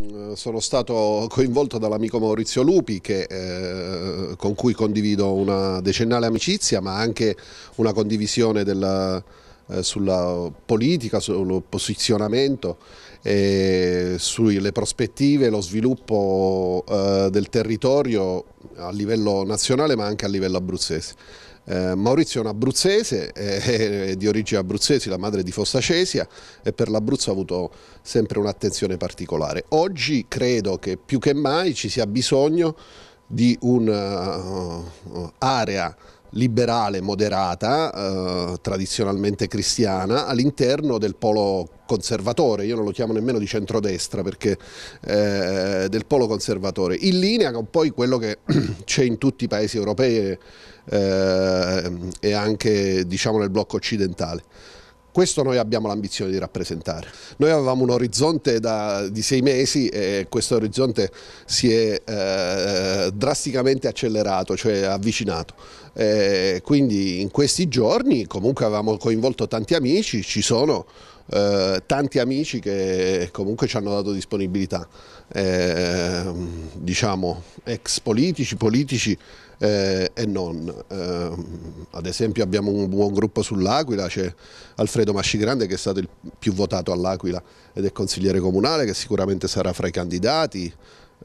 Eh, sono stato coinvolto dall'amico Maurizio Lupi che, eh, con cui condivido una decennale amicizia ma anche una condivisione della, eh, sulla politica, sul posizionamento, eh, sulle prospettive, lo sviluppo eh, del territorio a livello nazionale ma anche a livello abruzzese. Eh, Maurizio è un abruzzese, è, di origine abruzzese, la madre di Fossa Cesia e per l'Abruzzo ha avuto sempre un'attenzione particolare. Oggi credo che più che mai ci sia bisogno di un'area uh, uh, liberale, moderata, eh, tradizionalmente cristiana, all'interno del polo conservatore, io non lo chiamo nemmeno di centrodestra perché eh, del polo conservatore, in linea con poi quello che c'è in tutti i paesi europei eh, e anche diciamo, nel blocco occidentale. Questo noi abbiamo l'ambizione di rappresentare. Noi avevamo un orizzonte da, di sei mesi e questo orizzonte si è eh, drasticamente accelerato, cioè avvicinato. Eh, quindi in questi giorni comunque avevamo coinvolto tanti amici, ci sono eh, tanti amici che comunque ci hanno dato disponibilità, eh, diciamo ex politici, politici eh, e non. Eh, ad esempio abbiamo un buon gruppo sull'Aquila, c'è Alfredo Mascigrande che è stato il più votato all'Aquila ed è consigliere comunale che sicuramente sarà fra i candidati,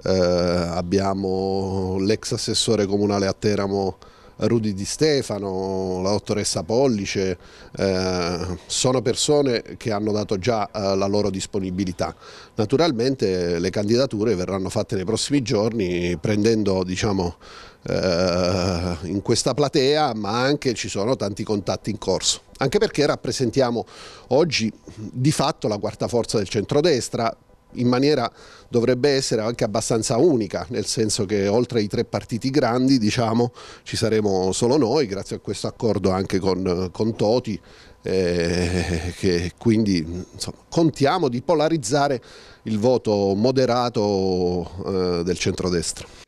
eh, abbiamo l'ex assessore comunale a Teramo Rudy Di Stefano, la dottoressa Pollice, eh, sono persone che hanno dato già eh, la loro disponibilità. Naturalmente le candidature verranno fatte nei prossimi giorni prendendo diciamo, eh, in questa platea ma anche ci sono tanti contatti in corso. Anche perché rappresentiamo oggi di fatto la quarta forza del centrodestra, in maniera dovrebbe essere anche abbastanza unica, nel senso che oltre ai tre partiti grandi diciamo, ci saremo solo noi, grazie a questo accordo anche con, con Toti, eh, che quindi insomma, contiamo di polarizzare il voto moderato eh, del centrodestra.